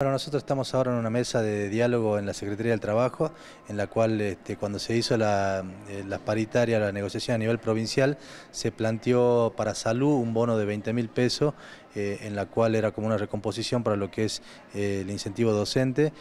Bueno, nosotros estamos ahora en una mesa de diálogo en la Secretaría del Trabajo, en la cual este, cuando se hizo eh, la, paritaria, la negociación a nivel provincial, se planteó para salud un bono de 20 mil pesos, eh, en la cual era como una recomposición para lo que es eh, el incentivo docente.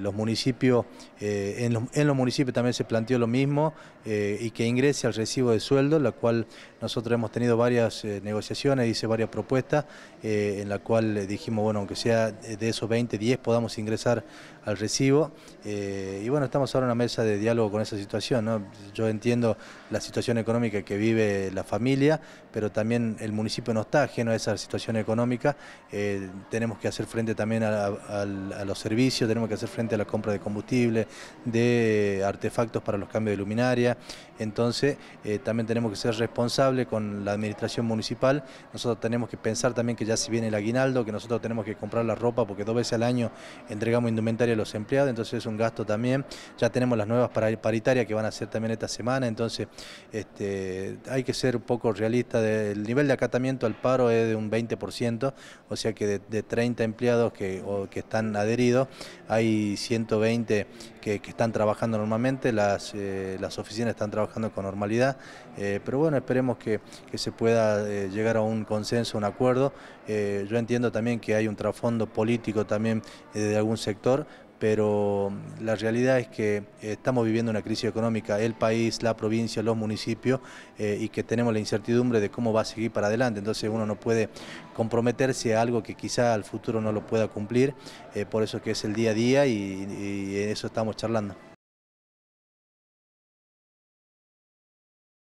los municipios, en los, municipios también se planteó lo mismo y que ingrese al recibo de sueldo, la cual nosotros hemos tenido varias negociaciones, hice varias propuestas, en la cual dijimos, bueno, aunque sea de esos 20 2010 podamos ingresar al recibo. Eh, y bueno, estamos ahora en una mesa de diálogo con esa situación. Yo entiendo la situación económica que vive la familia, pero también el municipio no está ajeno a esa situación económica. Eh, tenemos que hacer frente también a, los servicios, tenemos que hacer frente a la compra de combustible, de artefactos para los cambios de luminaria. Entonces, eh, también tenemos que ser responsables con la administración municipal. Nosotros tenemos que pensar también que ya si viene el aguinaldo, que nosotros tenemos que comprar la ropa porque dos veces al año entregamos indumentaria a los empleados, entonces es un gasto también. Ya tenemos las nuevas paritarias que van a ser también esta semana, entonces este, hay que ser un poco realista. el nivel de acatamiento al paro es de un 20%, o sea que de, 30 empleados que, que están adheridos, hay 120 que, están trabajando normalmente, las, eh, las oficinas están trabajando con normalidad, eh, pero bueno, esperemos que, que se pueda eh, llegar a un consenso, un acuerdo. yo entiendo también que hay un trasfondo político también de algún sector, pero mm, la realidad es que estamos viviendo una crisis económica, el país, la provincia, los municipios, eh, y que tenemos la incertidumbre de cómo va a seguir para adelante. Entonces uno no puede comprometerse a algo que quizá al futuro no lo pueda cumplir, eh, por eso que es el día a día y, en eso estamos charlando.